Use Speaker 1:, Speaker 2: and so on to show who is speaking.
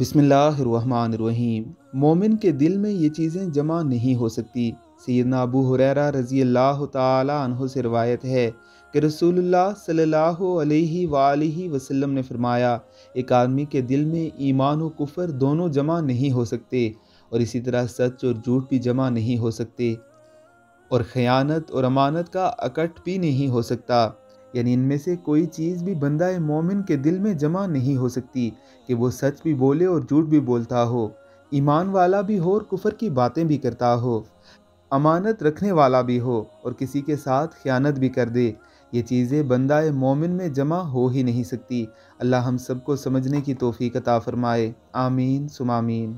Speaker 1: बिसमीम मोमिन के दिल में ये चीज़ें जमा नहीं हो सकती सैदना अबू हुररा रज़ी अल्लाह तहों से रवायत है कि रसूलुल्लाह सल्लल्लाहु अलैहि वसल्लम ने फरमाया एक आदमी के दिल में ईमान और कुफर दोनों जमा नहीं हो सकते और इसी तरह सच और झूठ भी जमा नहीं हो सकते और ख़यानत और अमानत का अकट भी नहीं हो सकता यानी इनमें से कोई चीज़ भी बंदा मोमिन के दिल में जमा नहीं हो सकती कि वो सच भी बोले और झूठ भी बोलता हो ईमान वाला भी हो और कुफर की बातें भी करता हो अमानत रखने वाला भी हो और किसी के साथ ख़यानत भी कर दे ये चीज़ें बंदा मोमिन में जमा हो ही नहीं सकती अल्लाह हम सबको समझने की तोफ़ी कता फ़रमाए आमीन सुमामीन